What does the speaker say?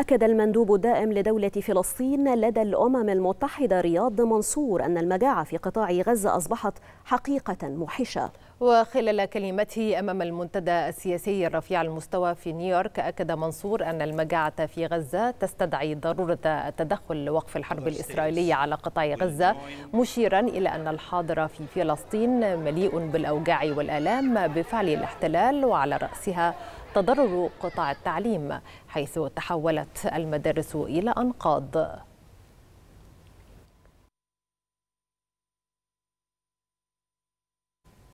أكد المندوب الدائم لدولة فلسطين لدى الأمم المتحدة رياض منصور أن المجاعة في قطاع غزة أصبحت حقيقة موحشة وخلال كلمته أمام المنتدى السياسي الرفيع المستوى في نيويورك أكد منصور أن المجاعة في غزة تستدعي ضرورة التدخل لوقف الحرب الإسرائيلية على قطاع غزة مشيرا إلى أن الحاضر في فلسطين مليء بالأوجاع والآلام بفعل الاحتلال وعلى رأسها تضرر قطاع التعليم حيث تحولت المدارس إلى أنقاض